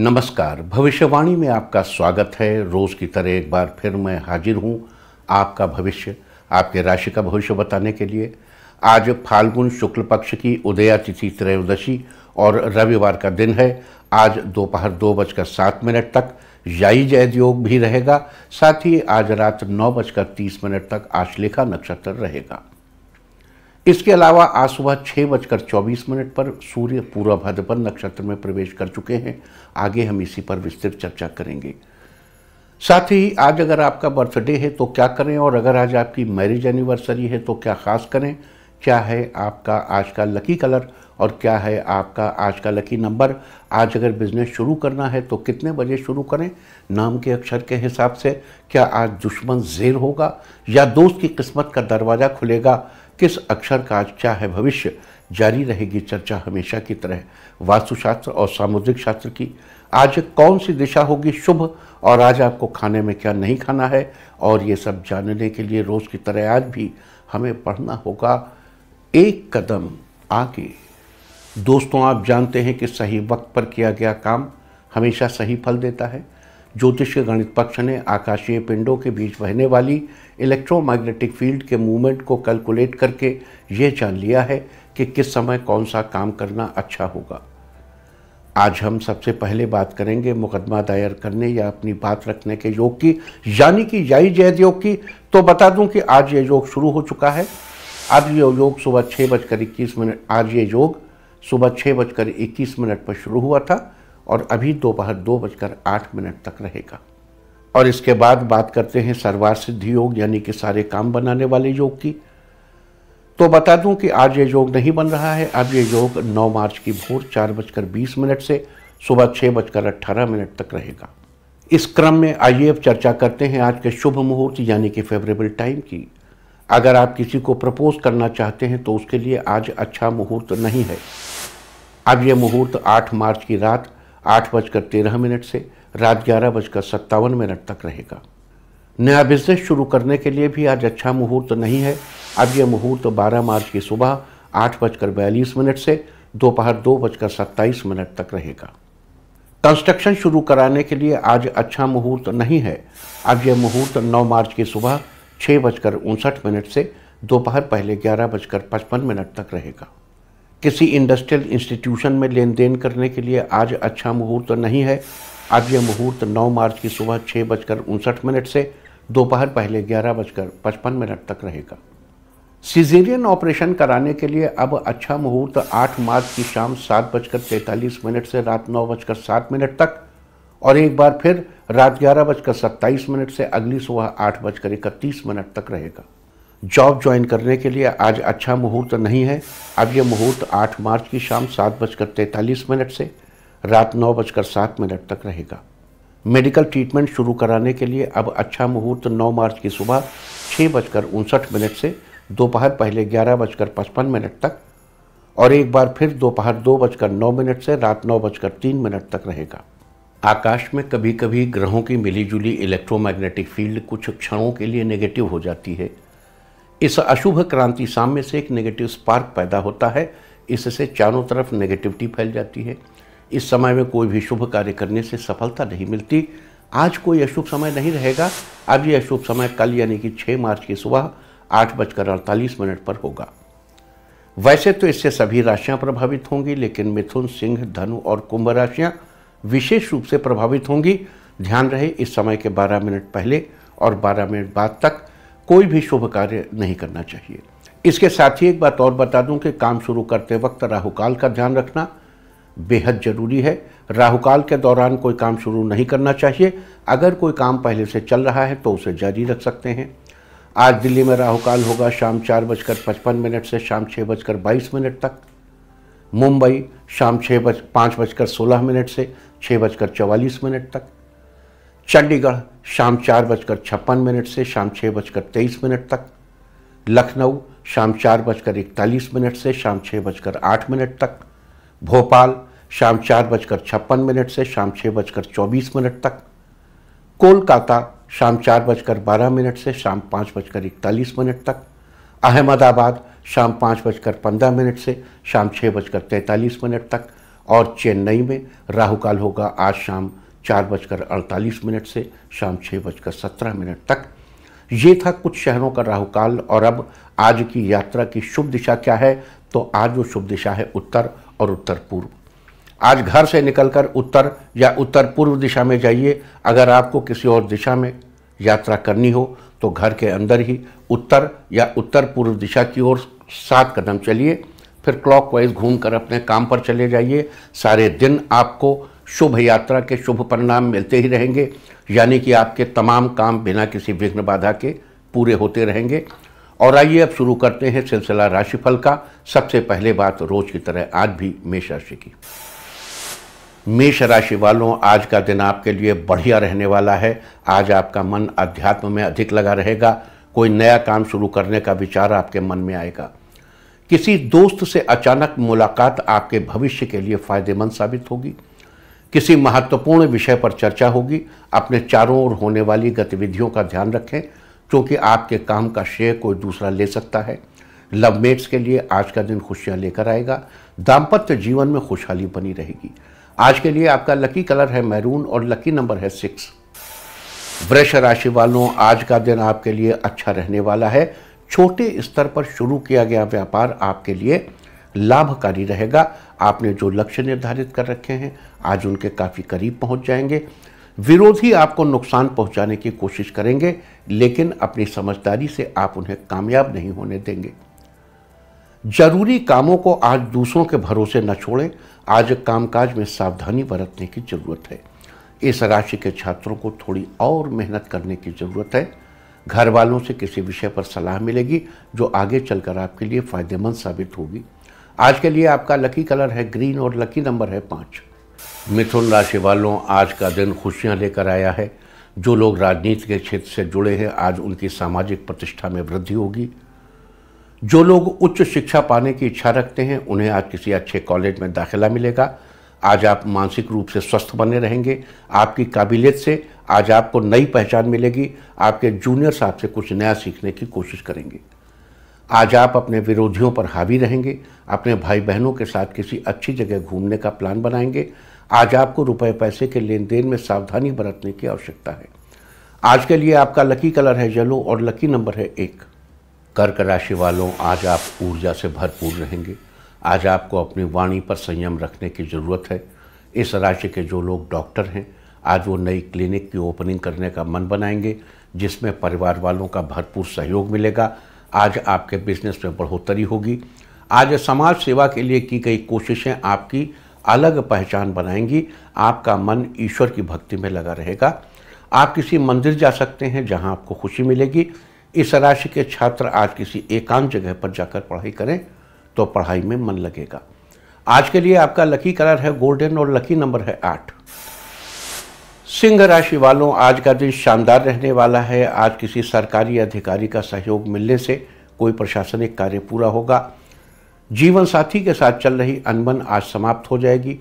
नमस्कार भविष्यवाणी में आपका स्वागत है रोज़ की तरह एक बार फिर मैं हाजिर हूं आपका भविष्य आपके राशि का भविष्य बताने के लिए आज फाल्गुन शुक्ल पक्ष की उदया तिथि त्रयोदशी और रविवार का दिन है आज दोपहर दो, दो बजकर सात मिनट तक याई जैद योग भी रहेगा साथ ही आज रात नौ बजकर तीस मिनट तक आश्लेखा नक्षत्र रहेगा इसके अलावा आज सुबह छः बजकर चौबीस मिनट पर सूर्य पूरा भद्रपद नक्षत्र में प्रवेश कर चुके हैं आगे हम इसी पर विस्तृत चर्चा करेंगे साथ ही आज अगर आपका बर्थडे है तो क्या करें और अगर आज आपकी मैरिज एनिवर्सरी है तो क्या खास करें क्या है आपका आज का लकी कलर और क्या है आपका आज का लकी नंबर आज अगर बिजनेस शुरू करना है तो कितने बजे शुरू करें नाम के अक्षर के हिसाब से क्या आज दुश्मन जेर होगा या दोस्त की किस्मत का दरवाज़ा खुलेगा किस अक्षर का आज क्या है भविष्य जारी रहेगी चर्चा हमेशा की तरह वास्तुशास्त्र और सामुद्रिक शास्त्र की आज कौन सी दिशा होगी शुभ और आज आपको खाने में क्या नहीं खाना है और ये सब जानने के लिए रोज़ की तरह आज भी हमें पढ़ना होगा एक कदम आगे दोस्तों आप जानते हैं कि सही वक्त पर किया गया काम हमेशा सही फल देता है ज्योतिष के गणित पक्ष ने आकाशीय पिंडों के बीच बहने वाली इलेक्ट्रोमैग्नेटिक फील्ड के मूवमेंट को कैलकुलेट करके ये जान लिया है कि किस समय कौन सा काम करना अच्छा होगा आज हम सबसे पहले बात करेंगे मुकदमा दायर करने या अपनी बात रखने के योग की यानी कि याई जैद योग की तो बता दूं कि आज ये योग शुरू हो चुका है आज ये योग सुबह छः बजकर इक्कीस मिनट आज ये योग सुबह छः बजकर इक्कीस मिनट पर शुरू हुआ था और अभी दोपहर दो, दो बजकर आठ मिनट तक रहेगा और इसके बाद बात करते हैं सर्वार सिद्धि योग यानी कि सारे काम बनाने वाले योग की तो बता दूं कि आज ये योग नहीं बन रहा है अब ये योग 9 मार्च की भोर चार बजकर बीस मिनट से सुबह छः बजकर अट्ठारह मिनट तक रहेगा इस क्रम में आइए अब चर्चा करते हैं आज के शुभ मुहूर्त यानी कि फेवरेबल टाइम की अगर आप किसी को प्रपोज करना चाहते हैं तो उसके लिए आज अच्छा मुहूर्त नहीं है अब यह मुहूर्त 8 मार्च की रात आठ बजकर तेरह मिनट से रात ग्यारह बजकर सत्तावन मिनट तक रहेगा नया बिजनेस शुरू करने के लिए भी आज अच्छा मुहूर्त नहीं है अब यह मुहूर्त बारह मार्च की सुबह आठ बजकर बयालीस मिनट से दोपहर दो, बजकर सत्ताईस मिनट तक रहेगा कंस्ट्रक्शन शुरू कराने के लिए आज अच्छा मुहूर्त नहीं है अब यह मुहूर्त नौ मार्च की सुबह छः बजकर उनसठ मिनट से दोपहर पहले ग्यारह बजकर पचपन मिनट तक रहेगा किसी इंडस्ट्रियल इंस्टीट्यूशन में लेन देन करने के लिए आज अच्छा मुहूर्त नहीं है आज यह मुहूर्त 9 मार्च की सुबह छः बजकर उनसठ मिनट से दोपहर पहले ग्यारह बजकर पचपन मिनट तक रहेगा सीजेरियन ऑपरेशन कराने के लिए अब अच्छा मुहूर्त 8 मार्च की शाम सात बजकर तैंतालीस मिनट से रात नौ बजकर सात मिनट तक और एक बार फिर रात ग्यारह बजकर सत्ताईस मिनट से अगली सुबह आठ बजकर इकतीस मिनट तक रहेगा जॉब ज्वाइन करने के लिए आज अच्छा मुहूर्त नहीं है अब ये मुहूर्त 8 मार्च की शाम सात बजकर तैंतालीस मिनट से रात नौ बजकर सात मिनट तक रहेगा मेडिकल ट्रीटमेंट शुरू कराने के लिए अब अच्छा मुहूर्त 9 मार्च की सुबह छः बजकर उनसठ मिनट से दोपहर पहले ग्यारह बजकर पचपन मिनट तक और एक बार फिर दोपहर दो, बजकर नौ मिनट से रात नौ बजकर तीन मिनट तक रहेगा आकाश में कभी कभी ग्रहों की मिलीजुली इलेक्ट्रोमैग्नेटिक फील्ड कुछ क्षणों के लिए नेगेटिव हो जाती है इस अशुभ क्रांति साम्य से एक नेगेटिव स्पार्क पैदा होता है इससे चारों तरफ नेगेटिविटी फैल जाती है इस समय में कोई भी शुभ कार्य करने से सफलता नहीं मिलती आज कोई अशुभ समय नहीं रहेगा अब ये अशुभ समय कल यानी कि 6 मार्च की सुबह आठ बजकर अड़तालीस मिनट पर होगा वैसे तो इससे सभी राशियां प्रभावित होंगी लेकिन मिथुन सिंह धनु और कुंभ राशियां विशेष रूप से प्रभावित होंगी ध्यान रहे इस समय के 12 मिनट पहले और 12 मिनट बाद तक कोई भी शुभ कार्य नहीं करना चाहिए इसके साथ ही एक बात और बता दूं कि काम शुरू करते वक्त राहुकाल का ध्यान रखना बेहद ज़रूरी है राहुकाल के दौरान कोई काम शुरू नहीं करना चाहिए अगर कोई काम पहले से चल रहा है तो उसे जारी रख सकते हैं आज दिल्ली में राहुकाल होगा शाम चार बजकर पचपन मिनट से शाम छः बजकर बाईस मिनट तक मुंबई शाम छः बज पाँच बजकर सोलह मिनट से छः बजकर चवालीस मिनट तक चंडीगढ़ शाम चार बजकर छप्पन मिनट से शाम छः बजकर तेईस मिनट तक लखनऊ शाम चार बजकर इकतालीस मिनट से शाम छः बजकर आठ मिनट तक भोपाल शाम चार बजकर छप्पन मिनट से शाम छः बजकर चौबीस मिनट तक कोलकाता शाम चार बजकर बारह मिनट से शाम पाँच बजकर इकतालीस मिनट तक अहमदाबाद शाम पाँच बजकर पंद्रह मिनट से शाम छः बजकर तैंतालीस मिनट तक और चेन्नई में राहुकाल होगा आज शाम चार बजकर अड़तालीस मिनट से शाम छः बजकर सत्रह मिनट तक ये था कुछ शहरों का राहुकाल और अब आज की यात्रा की शुभ दिशा क्या है तो आज वो शुभ दिशा है उत्तर और उत्तर पूर्व आज घर से निकलकर उत्तर या उत्तर पूर्व दिशा में जाइए अगर आपको किसी और दिशा में यात्रा करनी हो तो घर के अंदर ही उत्तर या उत्तर पूर्व दिशा की ओर सात कदम चलिए फिर क्लॉकवाइज घूमकर अपने काम पर चले जाइए सारे दिन आपको शुभ यात्रा के शुभ परिणाम मिलते ही रहेंगे यानी कि आपके तमाम काम बिना किसी विघ्न बाधा के पूरे होते रहेंगे और आइए अब शुरू करते हैं सिलसिला राशिफल का सबसे पहले बात रोज की तरह आज भी मेष राशि की मेष राशि वालों आज का दिन आपके लिए बढ़िया रहने वाला है आज आपका मन अध्यात्म में अधिक लगा रहेगा कोई नया काम शुरू करने का विचार आपके मन में आएगा किसी दोस्त से अचानक मुलाकात आपके भविष्य के लिए फायदेमंद साबित होगी किसी महत्वपूर्ण विषय पर चर्चा होगी अपने चारों ओर होने वाली गतिविधियों का ध्यान रखें क्योंकि आपके काम का श्रेय कोई दूसरा ले सकता है लवमेट्स के लिए आज का दिन खुशियां लेकर आएगा दाम्पत्य जीवन में खुशहाली बनी रहेगी आज के लिए आपका लकी कलर है मैरून और लकी नंबर है सिक्स वृक्ष राशि वालों आज का दिन आपके लिए अच्छा रहने वाला है छोटे स्तर पर शुरू किया गया व्यापार आपके लिए लाभकारी रहेगा आपने जो लक्ष्य निर्धारित कर रखे हैं आज उनके काफ़ी करीब पहुंच जाएंगे विरोधी आपको नुकसान पहुंचाने की कोशिश करेंगे लेकिन अपनी समझदारी से आप उन्हें कामयाब नहीं होने देंगे जरूरी कामों को आज दूसरों के भरोसे न छोड़ें आज कामकाज में सावधानी बरतने की ज़रूरत है इस राशि के छात्रों को थोड़ी और मेहनत करने की ज़रूरत है घर वालों से किसी विषय पर सलाह मिलेगी जो आगे चलकर आपके लिए फ़ायदेमंद साबित होगी आज के लिए आपका लकी कलर है ग्रीन और लकी नंबर है पाँच मिथुन राशि वालों आज का दिन खुशियां लेकर आया है जो लोग राजनीति के क्षेत्र से जुड़े हैं आज उनकी सामाजिक प्रतिष्ठा में वृद्धि होगी जो लोग उच्च शिक्षा पाने की इच्छा रखते हैं उन्हें आज किसी अच्छे कॉलेज में दाखिला मिलेगा आज आप मानसिक रूप से स्वस्थ बने रहेंगे आपकी काबिलियत से आज आपको नई पहचान मिलेगी आपके जूनियर्स आपसे कुछ नया सीखने की कोशिश करेंगे आज आप अपने विरोधियों पर हावी रहेंगे अपने भाई बहनों के साथ किसी अच्छी जगह घूमने का प्लान बनाएंगे आज आपको रुपए पैसे के लेन देन में सावधानी बरतने की आवश्यकता है आज के लिए आपका लकी कलर है येलो और लकी नंबर है एक कर्क राशि वालों आज आप ऊर्जा से भरपूर रहेंगे आज आपको अपनी वाणी पर संयम रखने की ज़रूरत है इस राशि के जो लोग डॉक्टर हैं आज वो नई क्लिनिक की ओपनिंग करने का मन बनाएंगे जिसमें परिवार वालों का भरपूर सहयोग मिलेगा आज आपके बिजनेस में बढ़ोतरी होगी आज समाज सेवा के लिए की गई कोशिशें आपकी अलग पहचान बनाएंगी आपका मन ईश्वर की भक्ति में लगा रहेगा आप किसी मंदिर जा सकते हैं जहां आपको खुशी मिलेगी इस राशि के छात्र आज किसी एकांत जगह पर जाकर पढ़ाई करें तो पढ़ाई में मन लगेगा आज के लिए आपका लकी कलर है गोल्डन और लकी नंबर है आठ सिंह राशि वालों आज का दिन शानदार रहने वाला है आज किसी सरकारी अधिकारी का सहयोग मिलने से कोई प्रशासनिक कार्य पूरा होगा जीवन साथी के साथ चल रही अनबन आज समाप्त हो जाएगी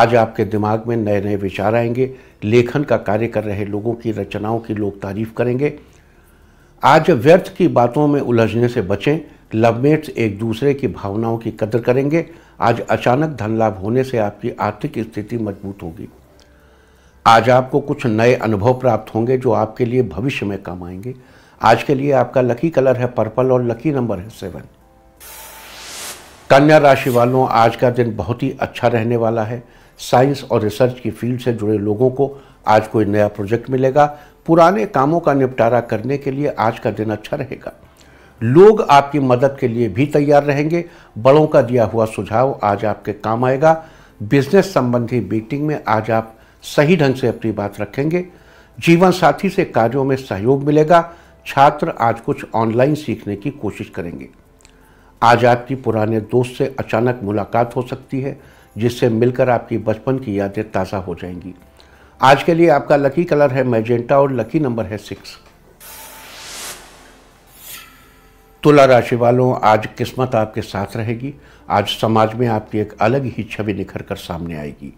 आज आपके दिमाग में नए नए विचार आएंगे लेखन का कार्य कर रहे लोगों की रचनाओं की लोग तारीफ करेंगे आज व्यर्थ की बातों में उलझने से बचें लवमेट्स एक दूसरे की भावनाओं की कदर करेंगे आज अचानक धन लाभ होने से आपकी आर्थिक स्थिति मजबूत होगी आज आपको कुछ नए अनुभव प्राप्त होंगे जो आपके लिए भविष्य में काम आएंगे आज के लिए आपका लकी कलर है पर्पल और लकी नंबर है सेवन कन्या राशि वालों आज का दिन बहुत ही अच्छा रहने वाला है साइंस और रिसर्च की फील्ड से जुड़े लोगों को आज कोई नया प्रोजेक्ट मिलेगा पुराने कामों का निपटारा करने के लिए आज का दिन अच्छा रहेगा लोग आपकी मदद के लिए भी तैयार रहेंगे बड़ों का दिया हुआ सुझाव आज आपके काम आएगा बिजनेस संबंधी मीटिंग में आज आप सही ढंग से अपनी बात रखेंगे जीवन साथी से कार्यों में सहयोग मिलेगा छात्र आज कुछ ऑनलाइन सीखने की कोशिश करेंगे आज आपकी पुराने दोस्त से अचानक मुलाकात हो सकती है जिससे मिलकर आपकी बचपन की यादें ताज़ा हो जाएंगी आज के लिए आपका लकी कलर है मैजेंटा और लकी नंबर है सिक्स तुला राशि वालों आज किस्मत आपके साथ रहेगी आज समाज में आपकी एक अलग ही छवि निखर कर सामने आएगी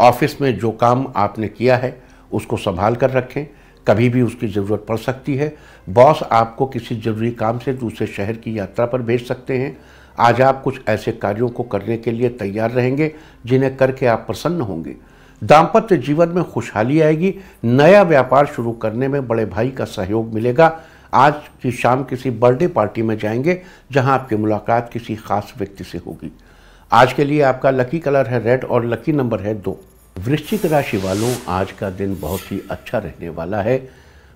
ऑफिस में जो काम आपने किया है उसको संभाल कर रखें कभी भी उसकी ज़रूरत पड़ सकती है बॉस आपको किसी ज़रूरी काम से दूसरे शहर की यात्रा पर भेज सकते हैं आज आप कुछ ऐसे कार्यों को करने के लिए तैयार रहेंगे जिन्हें करके आप प्रसन्न होंगे दाम्पत्य जीवन में खुशहाली आएगी नया व्यापार शुरू करने में बड़े भाई का सहयोग मिलेगा आज की शाम किसी बर्थडे पार्टी में जाएंगे जहां आपकी मुलाकात किसी खास व्यक्ति से होगी आज के लिए आपका लकी कलर है रेड और लकी नंबर है दो वृश्चिक राशि वालों आज का दिन बहुत ही अच्छा रहने वाला है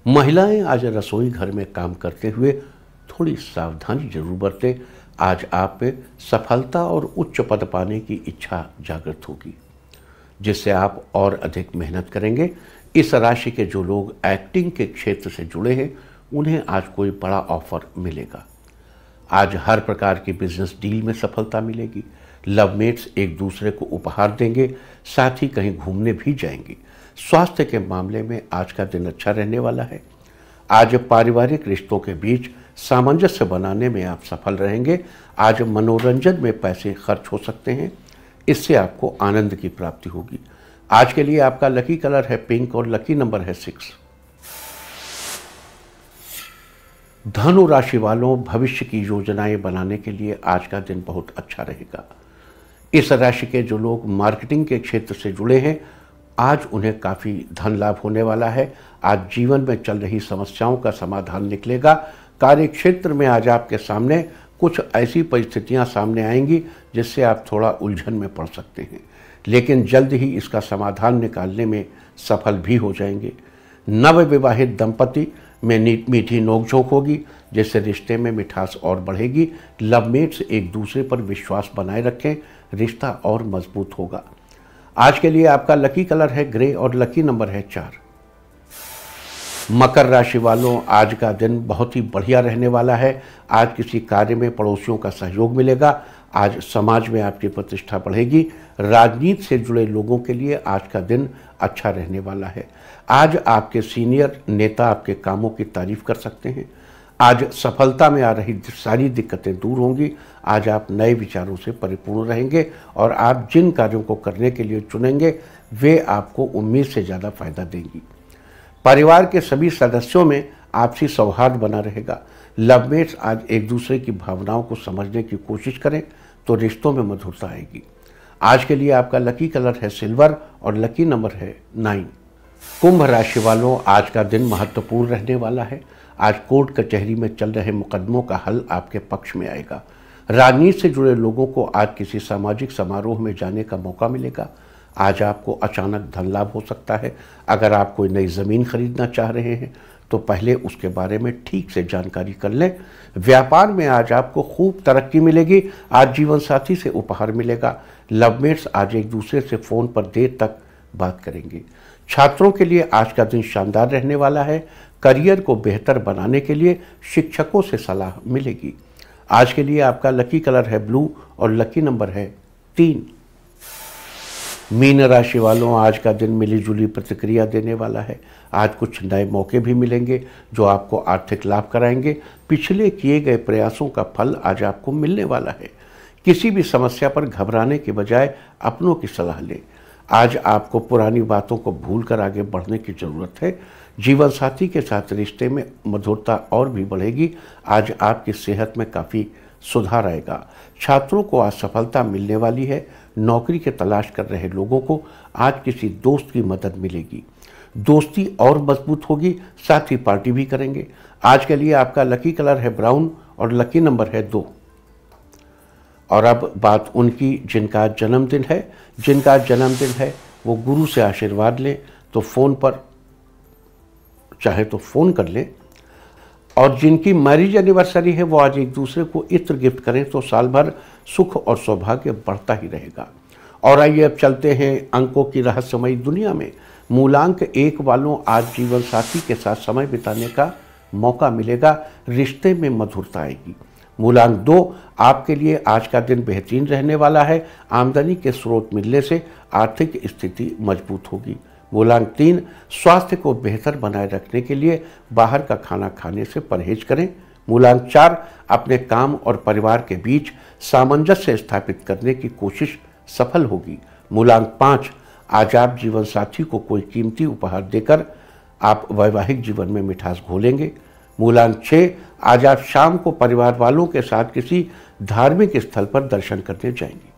महिलाएं आज रसोई घर में काम करते हुए थोड़ी सावधानी जरूर बरतें आज आप पे सफलता और उच्च पद पाने की इच्छा जागृत होगी जिससे आप और अधिक मेहनत करेंगे इस राशि के जो लोग एक्टिंग के क्षेत्र से जुड़े हैं उन्हें आज कोई बड़ा ऑफर मिलेगा आज हर प्रकार की बिजनेस डील में सफलता मिलेगी लवमेट्स एक दूसरे को उपहार देंगे साथ ही कहीं घूमने भी जाएंगे स्वास्थ्य के मामले में आज का दिन अच्छा रहने वाला है आज पारिवारिक रिश्तों के बीच सामंजस्य बनाने में आप सफल रहेंगे आज मनोरंजन में पैसे खर्च हो सकते हैं इससे आपको आनंद की प्राप्ति होगी आज के लिए आपका लकी कलर है पिंक और लकी नंबर है सिक्स धनु राशि वालों भविष्य की योजनाएं बनाने के लिए आज का दिन बहुत अच्छा रहेगा इस राशि के जो लोग मार्केटिंग के क्षेत्र से जुड़े हैं आज उन्हें काफ़ी धन लाभ होने वाला है आज जीवन में चल रही समस्याओं का समाधान निकलेगा कार्य क्षेत्र में आज आपके सामने कुछ ऐसी परिस्थितियां सामने आएंगी जिससे आप थोड़ा उलझन में पड़ सकते हैं लेकिन जल्द ही इसका समाधान निकालने में सफल भी हो जाएंगे नवविवाहित दंपति में मीठी नोकझोंक होगी जिससे रिश्ते में मिठास और बढ़ेगी लवमेट्स एक दूसरे पर विश्वास बनाए रखें रिश्ता और मजबूत होगा आज के लिए आपका लकी कलर है ग्रे और लकी नंबर है चार मकर राशि वालों आज का दिन बहुत ही बढ़िया रहने वाला है आज किसी कार्य में पड़ोसियों का सहयोग मिलेगा आज समाज में आपकी प्रतिष्ठा बढ़ेगी राजनीति से जुड़े लोगों के लिए आज का दिन अच्छा रहने वाला है आज आपके सीनियर नेता आपके कामों की तारीफ कर सकते हैं आज सफलता में आ रही सारी दिक्कतें दूर होंगी आज आप नए विचारों से परिपूर्ण रहेंगे और आप जिन कार्यों को करने के लिए चुनेंगे वे आपको उम्मीद से ज़्यादा फायदा देंगी परिवार के सभी सदस्यों में आपसी सौहार्द बना रहेगा लवमेट्स आज एक दूसरे की भावनाओं को समझने की कोशिश करें तो रिश्तों में मधुरता आएगी आज के लिए आपका लकी कलर है सिल्वर और लकी नंबर है नाइन कुंभ राशि वालों आज का दिन महत्वपूर्ण रहने वाला है आज कोर्ट कचहरी में चल रहे मुकदमों का हल आपके पक्ष में आएगा राजनीति से जुड़े लोगों को आज किसी सामाजिक समारोह में जाने का मौका मिलेगा आज आपको अचानक धन लाभ हो सकता है अगर आप कोई नई ज़मीन खरीदना चाह रहे हैं तो पहले उसके बारे में ठीक से जानकारी कर लें व्यापार में आज आपको खूब तरक्की मिलेगी आज जीवन साथी से उपहार मिलेगा लवमेट्स आज एक दूसरे से फ़ोन पर देर तक बात करेंगे छात्रों के लिए आज का दिन शानदार रहने वाला है करियर को बेहतर बनाने के लिए शिक्षकों से सलाह मिलेगी आज के लिए आपका लकी कलर है ब्लू और लकी नंबर है तीन मीन राशि वालों आज का दिन मिली जुली प्रतिक्रिया देने वाला है आज कुछ नए मौके भी मिलेंगे जो आपको आर्थिक लाभ कराएंगे पिछले किए गए प्रयासों का फल आज आपको मिलने वाला है किसी भी समस्या पर घबराने के बजाय अपनों की सलाह लें आज आपको पुरानी बातों को भूल कर आगे बढ़ने की ज़रूरत है जीवन साथी के साथ रिश्ते में मधुरता और भी बढ़ेगी आज आपकी सेहत में काफ़ी सुधार आएगा छात्रों को आज सफलता मिलने वाली है नौकरी के तलाश कर रहे लोगों को आज किसी दोस्त की मदद मिलेगी दोस्ती और मजबूत होगी साथ ही पार्टी भी करेंगे आज के लिए आपका लकी कलर है ब्राउन और लकी नंबर है दो और अब बात उनकी जिनका जन्मदिन है जिनका जन्मदिन है वो गुरु से आशीर्वाद लें तो फ़ोन पर चाहे तो फ़ोन कर लें और जिनकी मैरिज एनिवर्सरी है वो आज एक दूसरे को इत्र गिफ्ट करें तो साल भर सुख और सौभाग्य बढ़ता ही रहेगा और आइए अब चलते हैं अंकों की रहस्यमयी दुनिया में मूलांक एक वालों आज जीवन साथी के साथ समय बिताने का मौका मिलेगा रिश्ते में मधुरता आएगी मूलांक दो आपके लिए आज का दिन बेहतरीन रहने वाला है आमदनी के स्रोत मिलने से आर्थिक स्थिति मजबूत होगी मूलांक तीन स्वास्थ्य को बेहतर बनाए रखने के लिए बाहर का खाना खाने से परहेज करें मूलांक चार अपने काम और परिवार के बीच सामंजस्य स्थापित करने की कोशिश सफल होगी मूलांक पाँच आज आप जीवन साथी को कोई कीमती उपहार देकर आप वैवाहिक जीवन में मिठास घोलेंगे मूलांक छः आज आप शाम को परिवार वालों के साथ किसी धार्मिक स्थल पर दर्शन करने जाएंगे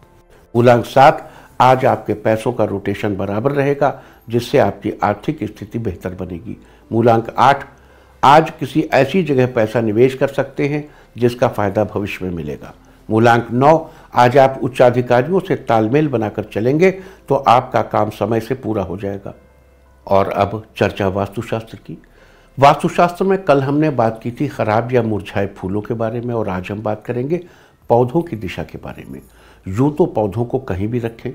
मूलांक सात आज आपके पैसों का रोटेशन बराबर रहेगा जिससे आपकी आर्थिक स्थिति बेहतर बनेगी मूलांक आठ आज किसी ऐसी जगह पैसा निवेश कर सकते हैं जिसका फायदा भविष्य में मिलेगा मूलांक नौ आज आप उच्चाधिकारियों से तालमेल बनाकर चलेंगे तो आपका काम समय से पूरा हो जाएगा और अब चर्चा वास्तुशास्त्र की वास्तुशास्त्र में कल हमने बात की थी खराब या मुरझाए फूलों के बारे में और आज हम बात करेंगे पौधों की दिशा के बारे में यूं तो पौधों को कहीं भी रखें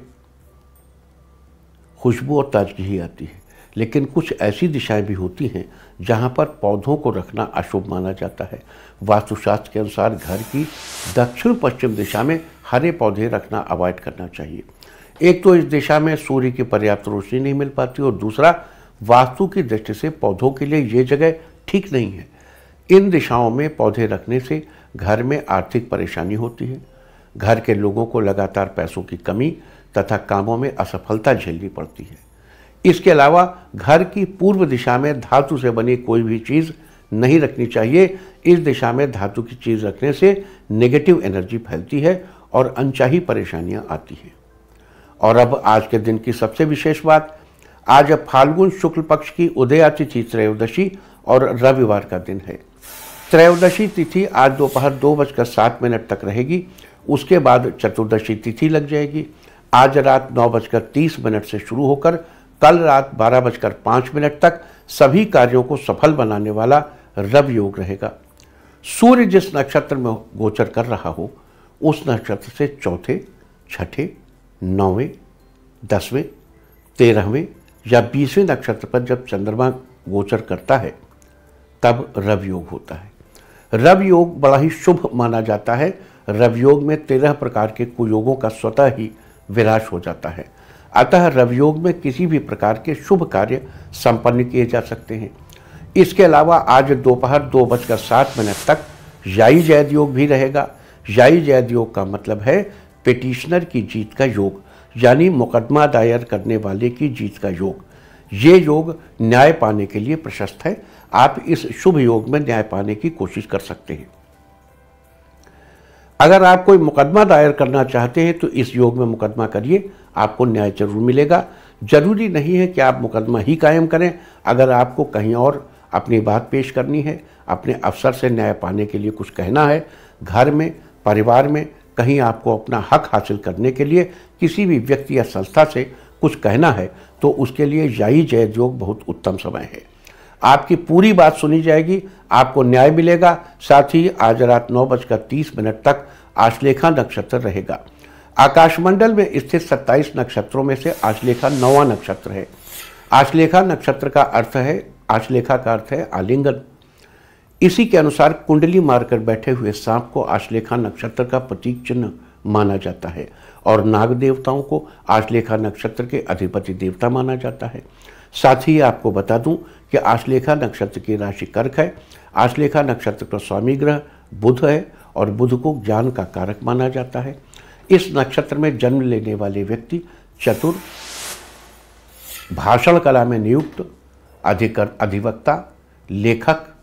खुशबू और ताजगी ही आती है लेकिन कुछ ऐसी दिशाएं भी होती हैं जहां पर पौधों को रखना अशुभ माना जाता है वास्तुशास्त्र के अनुसार घर की दक्षिण पश्चिम दिशा में हरे पौधे रखना अवॉइड करना चाहिए एक तो इस दिशा में सूर्य की पर्याप्त रोशनी नहीं मिल पाती और दूसरा वास्तु की दृष्टि से पौधों के लिए ये जगह ठीक नहीं है इन दिशाओं में पौधे रखने से घर में आर्थिक परेशानी होती है घर के लोगों को लगातार पैसों की कमी तथा कामों में असफलता झेलनी पड़ती है इसके अलावा घर की पूर्व दिशा में धातु से बनी कोई भी चीज़ नहीं रखनी चाहिए इस दिशा में धातु की चीज़ रखने से नेगेटिव एनर्जी फैलती है और अनचाही परेशानियां आती हैं और अब आज के दिन की सबसे विशेष बात आज फाल्गुन शुक्ल पक्ष की उदया तिथि त्रयोदशी और रविवार का दिन है त्रयोदशी तिथि आज दोपहर दो, दो बजकर सात मिनट तक रहेगी उसके बाद चतुर्दशी तिथि लग जाएगी आज रात नौ बजकर तीस मिनट से शुरू होकर कल रात बारह बजकर पाँच मिनट तक सभी कार्यों को सफल बनाने वाला रवि योग रहेगा सूर्य जिस नक्षत्र में गोचर कर रहा हो उस नक्षत्र से चौथे छठे नौवें दसवें तेरहवें या बीसवें नक्षत्र पर जब चंद्रमा गोचर करता है तब रव योग होता है रव योग बड़ा ही शुभ माना जाता है रव योग में तेरह प्रकार के कुयोगों का स्वतः ही विराश हो जाता है अतः रवयोग में किसी भी प्रकार के शुभ कार्य संपन्न किए जा सकते हैं इसके अलावा आज दोपहर दो, दो बजकर सात मिनट तक याई जैद योग भी रहेगा याई जैद योग का मतलब है पिटिशनर की जीत का योग यानी मुकदमा दायर करने वाले की जीत का योग ये योग न्याय पाने के लिए प्रशस्त है आप इस शुभ योग में न्याय पाने की कोशिश कर सकते हैं अगर आप कोई मुकदमा दायर करना चाहते हैं तो इस योग में मुकदमा करिए आपको न्याय जरूर मिलेगा जरूरी नहीं है कि आप मुकदमा ही कायम करें अगर आपको कहीं और अपनी बात पेश करनी है अपने अफसर से न्याय पाने के लिए कुछ कहना है घर में परिवार में कहीं आपको अपना हक हासिल करने के लिए किसी भी व्यक्ति या संस्था से कुछ कहना है तो उसके लिए यही जय योग बहुत उत्तम समय है आपकी पूरी बात सुनी जाएगी आपको न्याय मिलेगा साथ ही आज रात नौ बजकर तीस मिनट तक आश्लेखा नक्षत्र रहेगा आकाशमंडल में स्थित 27 नक्षत्रों में से आश्लेखा नौवा नक्षत्र है आश्लेखा नक्षत्र का अर्थ है आश्लेखा का अर्थ है आलिंगन इसी के अनुसार कुंडली मारकर बैठे हुए सांप को आश्लेखा नक्षत्र का प्रतीक चिन्ह माना जाता है और नाग देवताओं को आश्लेखा नक्षत्र के अधिपति देवता माना जाता है साथ ही आपको बता दूं कि आश्लेखा नक्षत्र की राशि कर्क है आश्लेखा नक्षत्र का स्वामी ग्रह बुध है और बुध को ज्ञान का कारक माना जाता है इस नक्षत्र में जन्म लेने वाले व्यक्ति चतुर भाषण कला में नियुक्त अधिकर अधिवक्ता लेखक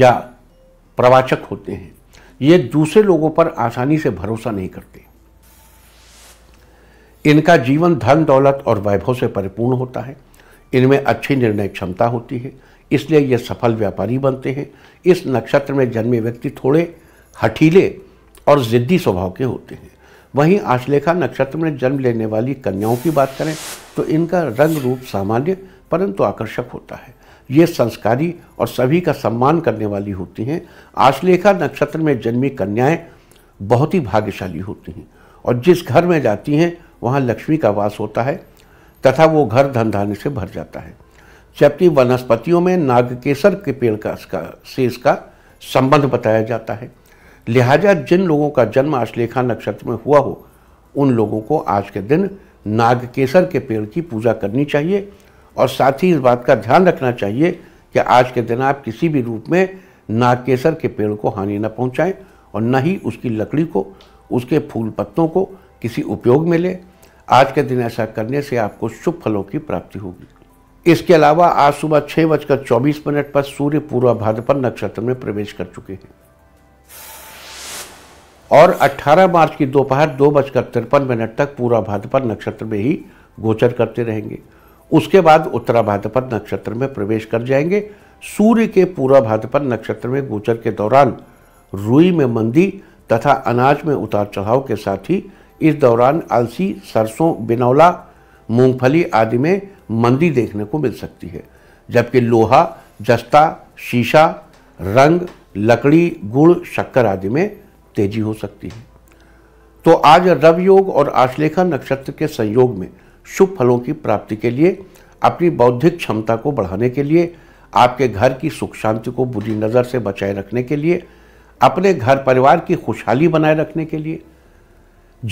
या प्रवाचक होते हैं ये दूसरे लोगों पर आसानी से भरोसा नहीं करते इनका जीवन धन दौलत और वैभव से परिपूर्ण होता है इनमें अच्छी निर्णय क्षमता होती है इसलिए ये सफल व्यापारी बनते हैं इस नक्षत्र में जन्मे व्यक्ति थोड़े हठीले और ज़िद्दी स्वभाव के होते हैं वहीं आश्लेखा नक्षत्र में जन्म लेने वाली कन्याओं की बात करें तो इनका रंग रूप सामान्य परंतु आकर्षक होता है ये संस्कारी और सभी का सम्मान करने वाली होती हैं आश्लेखा नक्षत्र में जन्मी कन्याएं बहुत ही भाग्यशाली होती हैं और जिस घर में जाती हैं वहाँ लक्ष्मी का वास होता है तथा वो घर धन धान्य से भर जाता है जबकि वनस्पतियों में नागकेसर के पेड़ का इसका संबंध बताया जाता है लिहाजा जिन लोगों का जन्म आश्लेखा नक्षत्र में हुआ हो उन लोगों को आज के दिन नागकेसर के पेड़ की पूजा करनी चाहिए और साथ ही इस बात का ध्यान रखना चाहिए कि आज के दिन आप किसी भी रूप में ना केसर के पेड़ को हानि न पहुंचाएं और न ही उसकी लकड़ी को उसके फूल पत्तों को किसी उपयोग में लें आज के दिन ऐसा करने से आपको शुभ फलों की प्राप्ति होगी इसके अलावा आज सुबह छः बजकर चौबीस मिनट पर सूर्य पूर्वा भाद्रपद नक्षत्र में प्रवेश कर चुके हैं और 18 मार्च की दोपहर दो, दो बजकर तिरपन मिनट तक पूरा भाद्रपद नक्षत्र में ही गोचर करते रहेंगे उसके बाद उत्तरा भाद्रपद नक्षत्र में प्रवेश कर जाएंगे सूर्य के पूरा भाद्रपद नक्षत्र में गोचर के दौरान रुई में मंदी तथा अनाज में उतार चढ़ाव के साथ ही इस दौरान अलसी सरसों बिनौला मूंगफली आदि में मंदी देखने को मिल सकती है जबकि लोहा जस्ता शीशा रंग लकड़ी गुड़ शक्कर आदि में तेजी हो सकती है तो आज रवयोग और आश्लेखा नक्षत्र के संयोग में शुभ फलों की प्राप्ति के लिए अपनी बौद्धिक क्षमता को बढ़ाने के लिए आपके घर की सुख शांति को बुरी नज़र से बचाए रखने के लिए अपने घर परिवार की खुशहाली बनाए रखने के लिए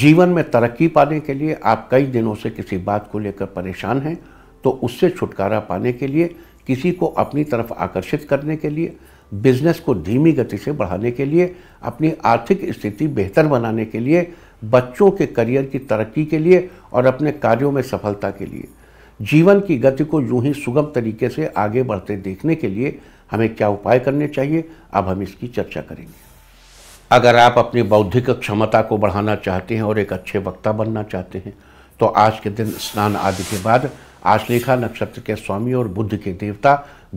जीवन में तरक्की पाने के लिए आप कई दिनों से किसी बात को लेकर परेशान हैं तो उससे छुटकारा पाने के लिए किसी को अपनी तरफ आकर्षित करने के लिए बिजनेस को धीमी गति से बढ़ाने के लिए अपनी आर्थिक स्थिति बेहतर बनाने के लिए बच्चों के करियर की तरक्की के लिए और अपने कार्यों में सफलता के लिए जीवन की गति को यूं ही सुगम तरीके से आगे बढ़ते देखने के लिए हमें क्या उपाय करने चाहिए अब हम इसकी चर्चा करेंगे अगर आप अपनी बौद्धिक क्षमता को बढ़ाना चाहते हैं और एक अच्छे वक्ता बनना चाहते हैं तो आज के दिन स्नान आदि के बाद आश्लेखा नक्षत्र के स्वामी और बुद्ध के देवता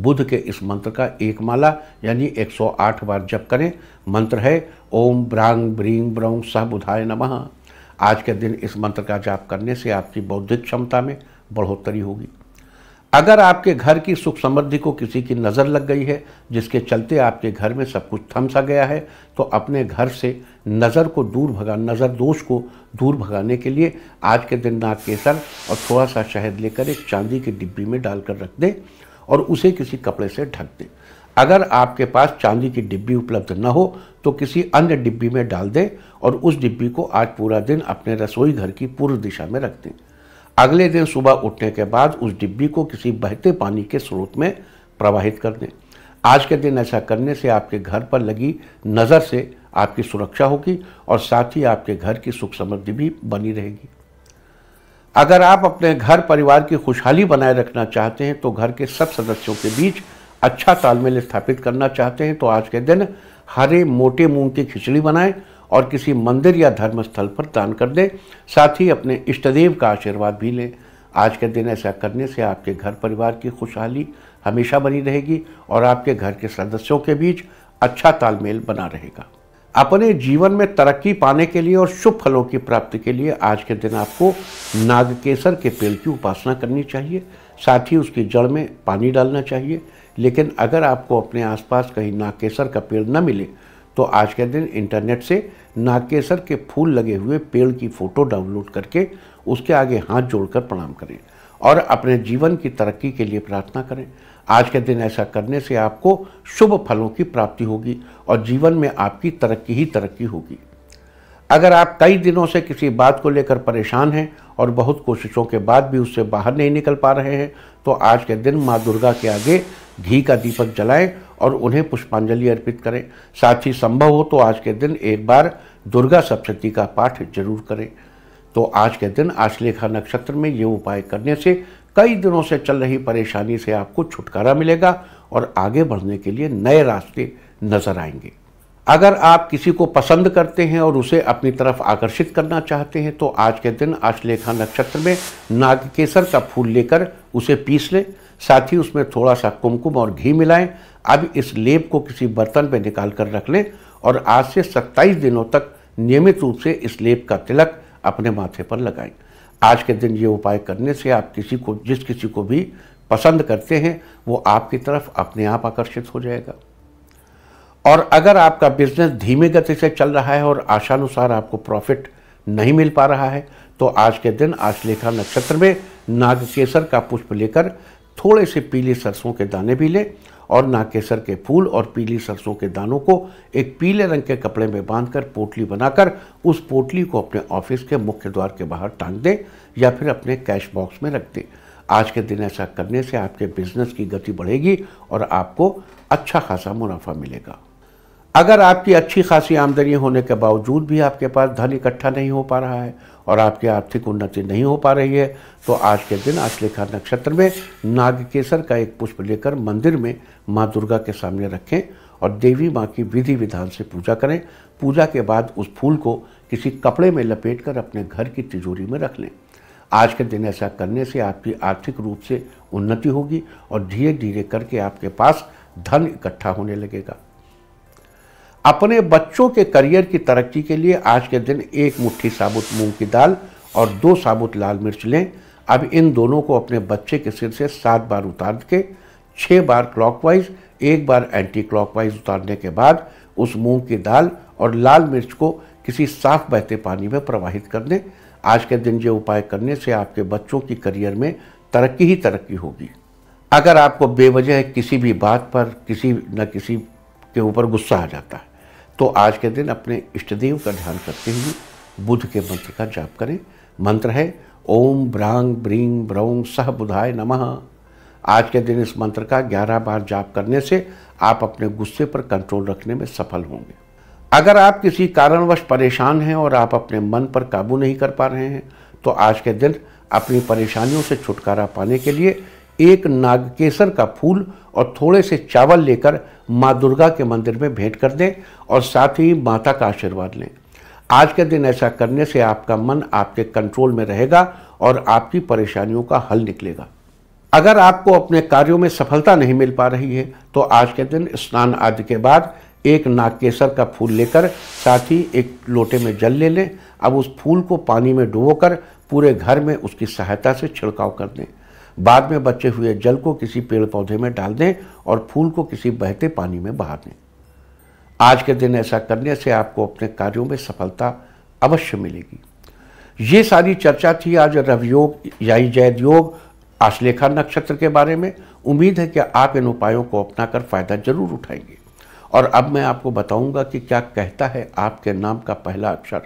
बुद्ध के इस मंत्र का एक माला यानी 108 बार जप करें मंत्र है ओम ब्रांग ब्रीम ब्रौं सह बुधाय नमः आज के दिन इस मंत्र का जाप करने से आपकी बौद्धिक क्षमता में बढ़ोतरी होगी अगर आपके घर की सुख समृद्धि को किसी की नज़र लग गई है जिसके चलते आपके घर में सब कुछ थम सा गया है तो अपने घर से नज़र को दूर भगा नज़र दोष को दूर भगाने के लिए आज के दिन नाग केसर और थोड़ा सा शहद लेकर एक चांदी की डिब्बी में डालकर रख दें और उसे किसी कपड़े से ढक दें अगर आपके पास चांदी की डिब्बी उपलब्ध न हो तो किसी अन्य डिब्बी में डाल दें और उस डिब्बी को आज पूरा दिन अपने रसोई घर की पूर्व दिशा में रख दें अगले दिन सुबह उठने के बाद उस डिब्बी को किसी बहते पानी के स्रोत में प्रवाहित कर दें आज के दिन ऐसा करने से आपके घर पर लगी नज़र से आपकी सुरक्षा होगी और साथ ही आपके घर की सुख समृद्धि भी बनी रहेगी अगर आप अपने घर परिवार की खुशहाली बनाए रखना चाहते हैं तो घर के सब सदस्यों के बीच अच्छा तालमेल स्थापित करना चाहते हैं तो आज के दिन हरे मोटे मूंग की खिचड़ी बनाएं और किसी मंदिर या धर्म स्थल पर दान कर दें साथ ही अपने इष्टदेव का आशीर्वाद भी लें आज के दिन ऐसा करने से आपके घर परिवार की खुशहाली हमेशा बनी रहेगी और आपके घर के सदस्यों के बीच अच्छा तालमेल बना रहेगा अपने जीवन में तरक्की पाने के लिए और शुभ फलों की प्राप्ति के लिए आज के दिन आपको नागकेसर के पेड़ की उपासना करनी चाहिए साथ ही उसकी जड़ में पानी डालना चाहिए लेकिन अगर आपको अपने आसपास कहीं नागकेसर का पेड़ न मिले तो आज के दिन इंटरनेट से नागकेसर के फूल लगे हुए पेड़ की फ़ोटो डाउनलोड करके उसके आगे हाथ जोड़कर प्रणाम करें और अपने जीवन की तरक्की के लिए प्रार्थना करें आज के दिन ऐसा करने से आपको शुभ फलों की प्राप्ति होगी और जीवन में आपकी तरक्की ही तरक्की होगी अगर आप कई दिनों से किसी बात को लेकर परेशान हैं और बहुत कोशिशों के बाद भी उससे बाहर नहीं निकल पा रहे हैं तो आज के दिन माँ दुर्गा के आगे घी का दीपक जलाएं और उन्हें पुष्पांजलि अर्पित करें साथ ही संभव हो तो आज के दिन एक बार दुर्गा सप्तती का पाठ जरूर करें तो आज के दिन आश्लेखा नक्षत्र में ये उपाय करने से कई दिनों से चल रही परेशानी से आपको छुटकारा मिलेगा और आगे बढ़ने के लिए नए रास्ते नजर आएंगे अगर आप किसी को पसंद करते हैं और उसे अपनी तरफ आकर्षित करना चाहते हैं तो आज के दिन आश्लेखा नक्षत्र में नाग केसर का फूल लेकर उसे पीस लें साथ ही उसमें थोड़ा सा कुमकुम और घी मिलाएं अब इस लेप को किसी बर्तन में निकाल कर रख लें और आज से 27 दिनों तक नियमित रूप से इस लेप का तिलक अपने माथे पर लगाएं आज के दिन ये उपाय करने से आप किसी को जिस किसी को भी पसंद करते हैं वो आपकी तरफ अपने आप आकर्षित हो जाएगा और अगर आपका बिजनेस धीमे गति से चल रहा है और आशानुसार आपको प्रॉफिट नहीं मिल पा रहा है तो आज के दिन आश्लेखा नक्षत्र में नागकेसर का पुष्प लेकर थोड़े से पीले सरसों के दाने भी लें और नागकेसर के फूल और पीली सरसों के दानों को एक पीले रंग के कपड़े में बांधकर पोटली बनाकर उस पोटली को अपने ऑफिस के मुख्य द्वार के बाहर टांग दें या फिर अपने कैश बॉक्स में रख दें आज के दिन ऐसा करने से आपके बिजनेस की गति बढ़ेगी और आपको अच्छा खासा मुनाफा मिलेगा अगर आपकी अच्छी खासी आमदनी होने के बावजूद भी आपके पास धन इकट्ठा नहीं हो पा रहा है और आपकी आर्थिक उन्नति नहीं हो पा रही है तो आज के दिन आश्लेखा नक्षत्र में नागकेसर का एक पुष्प लेकर मंदिर में माँ दुर्गा के सामने रखें और देवी माँ की विधि विधान से पूजा करें पूजा के बाद उस फूल को किसी कपड़े में लपेट कर अपने घर की तिजोरी में रख लें आज के दिन ऐसा करने से आपकी आर्थिक रूप से उन्नति होगी और धीरे धीरे करके आपके पास धन इकट्ठा होने लगेगा अपने बच्चों के करियर की तरक्की के लिए आज के दिन एक मुट्ठी साबुत मूंग की दाल और दो साबुत लाल मिर्च लें अब इन दोनों को अपने बच्चे के सिर से सात बार उतार के छः बार क्लॉकवाइज एक बार एंटी क्लॉकवाइज उतारने के बाद उस मूंग की दाल और लाल मिर्च को किसी साफ बहते पानी में प्रवाहित कर दें आज के दिन ये उपाय करने से आपके बच्चों की करियर में तरक्की ही तरक्की होगी अगर आपको बेवजह किसी भी बात पर किसी न किसी के ऊपर गुस्सा आ जाता है तो आज के दिन अपने इष्टदेव का ध्यान करते हुए बुद्ध के मंत्र का जाप करें मंत्र है ओम ब्रांग ब्रींग ब्रौंग सह बुधाय नमः आज के दिन इस मंत्र का 11 बार जाप करने से आप अपने गुस्से पर कंट्रोल रखने में सफल होंगे अगर आप किसी कारणवश परेशान हैं और आप अपने मन पर काबू नहीं कर पा रहे हैं तो आज के दिन अपनी परेशानियों से छुटकारा पाने के लिए एक नागकेसर का फूल और थोड़े से चावल लेकर माँ दुर्गा के मंदिर में भेंट कर दें और साथ ही माता का आशीर्वाद लें आज के दिन ऐसा करने से आपका मन आपके कंट्रोल में रहेगा और आपकी परेशानियों का हल निकलेगा अगर आपको अपने कार्यों में सफलता नहीं मिल पा रही है तो आज के दिन स्नान आदि के बाद एक नागकेसर का फूल लेकर साथ ही एक लोटे में जल ले लें अब उस फूल को पानी में डुबोकर पूरे घर में उसकी सहायता से छिड़काव कर दें बाद में बचे हुए जल को किसी पेड़ पौधे में डाल दें और फूल को किसी बहते पानी में बहा दें आज के दिन ऐसा करने से आपको अपने कार्यों में सफलता अवश्य मिलेगी ये सारी चर्चा थी आज रवयोग या जैद योग आश्लेखा नक्षत्र के बारे में उम्मीद है कि आप इन उपायों को अपना कर फायदा जरूर उठाएंगे और अब मैं आपको बताऊंगा कि क्या कहता है आपके नाम का पहला अक्षर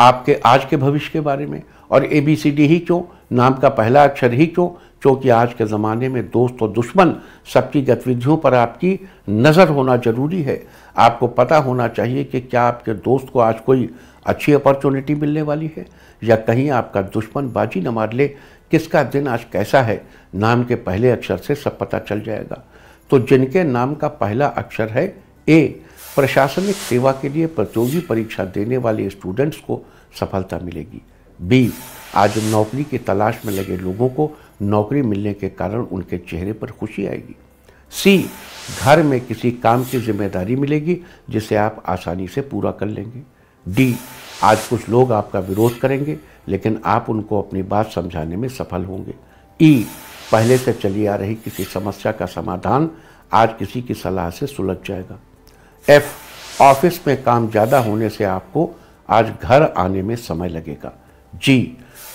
आपके आज के भविष्य के बारे में और ए बी सी डी ही क्यों नाम का पहला अक्षर ही क्यों क्योंकि आज के ज़माने में दोस्त और दुश्मन सबकी गतिविधियों पर आपकी नज़र होना ज़रूरी है आपको पता होना चाहिए कि क्या आपके दोस्त को आज कोई अच्छी अपॉर्चुनिटी मिलने वाली है या कहीं आपका दुश्मन बाजी न मार ले किसका दिन आज कैसा है नाम के पहले अक्षर से सब पता चल जाएगा तो जिनके नाम का पहला अक्षर है ए प्रशासनिक सेवा के लिए प्रतियोगी परीक्षा देने वाले स्टूडेंट्स को सफलता मिलेगी भी आज नौकरी की तलाश में लगे लोगों को नौकरी मिलने के कारण उनके चेहरे पर खुशी आएगी सी घर में किसी काम की जिम्मेदारी मिलेगी जिसे आप आसानी से पूरा कर लेंगे डी आज कुछ लोग आपका विरोध करेंगे लेकिन आप उनको अपनी बात समझाने में सफल होंगे ई पहले से चली आ रही किसी समस्या का समाधान आज किसी की सलाह से सुलझ जाएगा एफ ऑफिस में काम ज़्यादा होने से आपको आज घर आने में समय लगेगा जी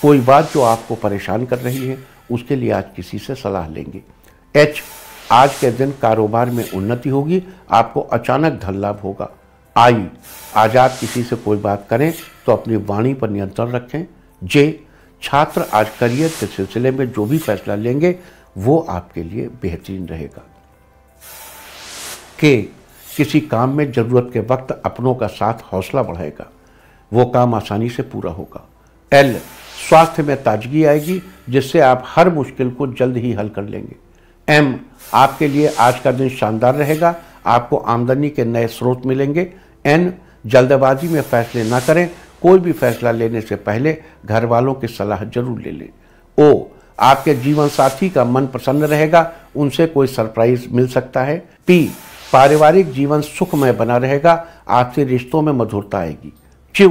कोई बात जो आपको परेशान कर रही है उसके लिए आज किसी से सलाह लेंगे एच आज के दिन कारोबार में उन्नति होगी आपको अचानक धन लाभ होगा आई आज आप किसी से कोई बात करें तो अपनी वाणी पर नियंत्रण रखें जे छात्र आज करियर के सिलसिले में जो भी फैसला लेंगे वो आपके लिए बेहतरीन रहेगा के किसी काम में ज़रूरत के वक्त अपनों का साथ हौसला बढ़ाएगा वो काम आसानी से पूरा होगा एल स्वास्थ्य में ताजगी आएगी जिससे आप हर मुश्किल को जल्द ही हल कर लेंगे एम आपके लिए आज का दिन शानदार रहेगा आपको आमदनी के नए स्रोत मिलेंगे एन जल्दबाजी में फैसले ना करें कोई भी फैसला लेने से पहले घर वालों की सलाह जरूर ले लें ओ आपके जीवन साथी का मन प्रसन्न रहेगा उनसे कोई सरप्राइज मिल सकता है पी पारिवारिक जीवन सुखमय बना रहेगा आपसे रिश्तों में मधुरता आएगी क्यू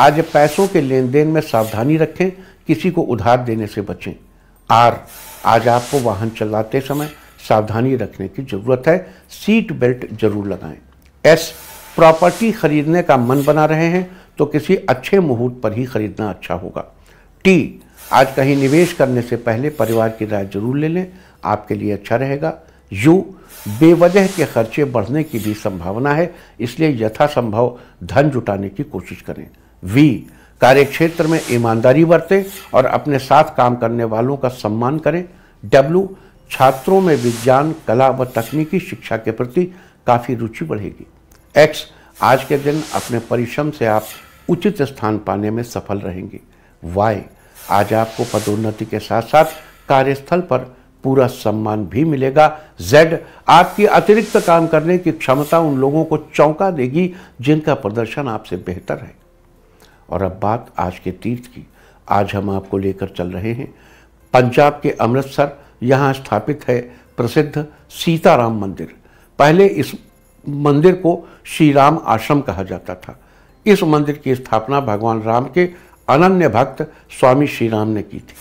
आज पैसों के लेन देन में सावधानी रखें किसी को उधार देने से बचें आर आज आपको वाहन चलाते समय सावधानी रखने की ज़रूरत है सीट बेल्ट जरूर लगाएं एस प्रॉपर्टी खरीदने का मन बना रहे हैं तो किसी अच्छे मुहूर्त पर ही खरीदना अच्छा होगा टी आज कहीं निवेश करने से पहले परिवार की राय जरूर ले लें आपके लिए अच्छा रहेगा यू बेवजह के खर्चे बढ़ने की भी संभावना है इसलिए यथासंभव धन जुटाने की कोशिश करें वी कार्यक्षेत्र में ईमानदारी बरतें और अपने साथ काम करने वालों का सम्मान करें डब्ल्यू छात्रों में विज्ञान कला व तकनीकी शिक्षा के प्रति काफ़ी रुचि बढ़ेगी एक्स आज के दिन अपने परिश्रम से आप उचित स्थान पाने में सफल रहेंगे वाई आज आपको पदोन्नति के साथ साथ कार्यस्थल पर पूरा सम्मान भी मिलेगा जेड आपकी अतिरिक्त काम करने की क्षमता उन लोगों को चौंका देगी जिनका प्रदर्शन आपसे बेहतर है और अब बात आज के तीर्थ की आज हम आपको लेकर चल रहे हैं पंजाब के अमृतसर यहाँ स्थापित है प्रसिद्ध सीताराम मंदिर पहले इस मंदिर को श्री राम आश्रम कहा जाता था इस मंदिर की स्थापना भगवान राम के अनन्य भक्त स्वामी श्री राम ने की थी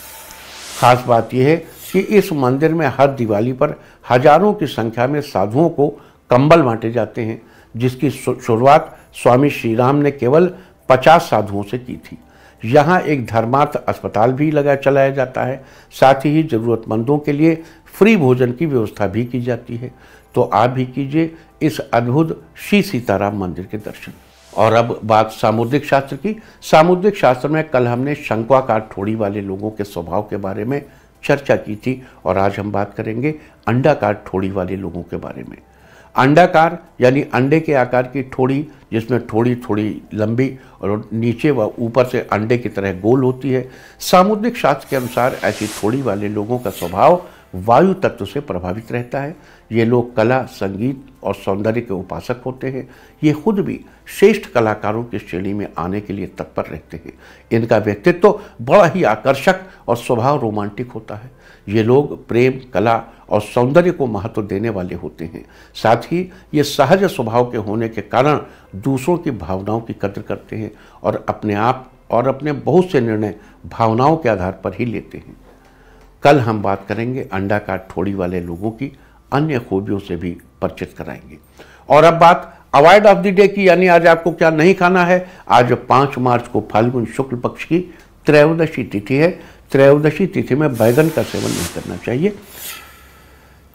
खास बात यह है कि इस मंदिर में हर दिवाली पर हजारों की संख्या में साधुओं को कंबल बांटे जाते हैं जिसकी शुरुआत स्वामी श्री राम ने केवल पचास साधुओं से की थी यहाँ एक धर्मार्थ अस्पताल भी लगा चलाया जाता है साथ ही ज़रूरतमंदों के लिए फ्री भोजन की व्यवस्था भी की जाती है तो आप भी कीजिए इस अद्भुत श्री सीताराम मंदिर के दर्शन और अब बात सामुद्रिक शास्त्र की सामुद्रिक शास्त्र में कल हमने शंक्वाकार ठोड़ी वाले लोगों के स्वभाव के बारे में चर्चा की थी और आज हम बात करेंगे अंडाकार ठोड़ी वाले लोगों के बारे में अंडाकार यानी अंडे के आकार की थोड़ी जिसमें थोड़ी थोड़ी लंबी और नीचे व ऊपर से अंडे की तरह गोल होती है सामुद्रिक शास्त्र के अनुसार ऐसी थोड़ी वाले लोगों का स्वभाव वायु तत्व से प्रभावित रहता है ये लोग कला संगीत और सौंदर्य के उपासक होते हैं ये खुद भी श्रेष्ठ कलाकारों की श्रेणी में आने के लिए तत्पर रहते हैं इनका व्यक्तित्व तो बड़ा ही आकर्षक और स्वभाव रोमांटिक होता है ये लोग प्रेम कला और सौंदर्य को महत्व देने वाले होते हैं साथ ही ये सहज स्वभाव के होने के कारण दूसरों की भावनाओं की कद्र करते हैं और अपने आप और अपने बहुत से निर्णय भावनाओं के आधार पर ही लेते हैं कल हम बात करेंगे अंडाकार ठोड़ी वाले लोगों की अन्य खूबियों से भी परिचित कराएंगे और अब बात अवॉइड ऑफ द डे की यानी आज आपको क्या नहीं खाना है आज पाँच मार्च को फाल्गुन शुक्ल पक्ष की त्रयोदशी तिथि है त्रयोदशी तिथि में बैगन का सेवन नहीं करना चाहिए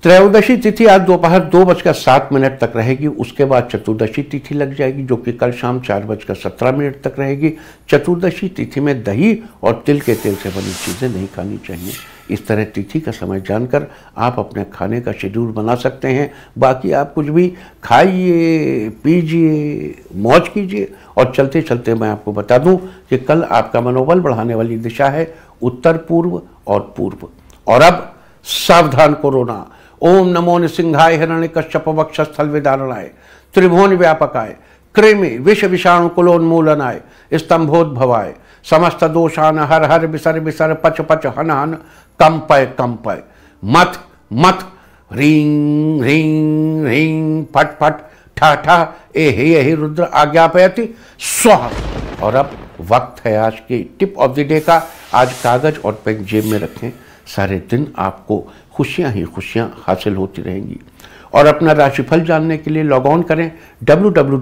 त्रयोदशी तिथि आज दोपहर दो, दो बजकर सात मिनट तक रहेगी उसके बाद चतुर्दशी तिथि लग जाएगी जो कि कल शाम चार बजकर सत्रह मिनट तक रहेगी चतुर्दशी तिथि में दही और तिल के तेल से बनी चीज़ें नहीं खानी चाहिए इस तरह तिथि का समय जानकर आप अपने खाने का शेड्यूल बना सकते हैं बाकी आप कुछ भी खाइए पीजिए मौज कीजिए और चलते चलते मैं आपको बता दूं कि कल आपका मनोबल बढ़ाने वाली दिशा है उत्तर पूर्व और पूर्व और अब सावधान कोरोना ओम नमो सिंघाय हिरण्य कश्यप वक्ष स्थल विदारणाय त्रिभुवन व्यापक आय कृमि विष विषाणु कुलोन्मूलनाय स्तंभोद्भवाय समस्त दोषान हर हर बिसर बिसर पच पच हन हन कंपय कंपय मथ मथ रिंग रिंग रिंग फट फट ठा ठा ए हे यही रुद्र आज्ञापयति स्व और अब वक्त है आज के टिप ऑफ द डे का आज कागज और पेन जेब में रखें सारे दिन आपको खुशियां ही खुशियां हासिल होती रहेंगी और अपना राशिफल जानने के लिए लॉग ऑन करें डब्ल्यू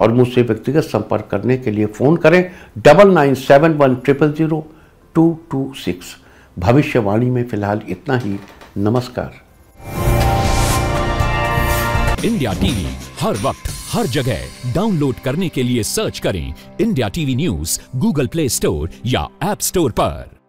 और मुझसे व्यक्तिगत संपर्क करने के लिए फ़ोन करें double nine seven one triple zero two two six भविष्यवाणी में फिलहाल इतना ही नमस्कार इंडिया टीवी हर वक्त हर जगह डाउनलोड करने के लिए सर्च करें India TV news Google Play Store या एप स्टोर पर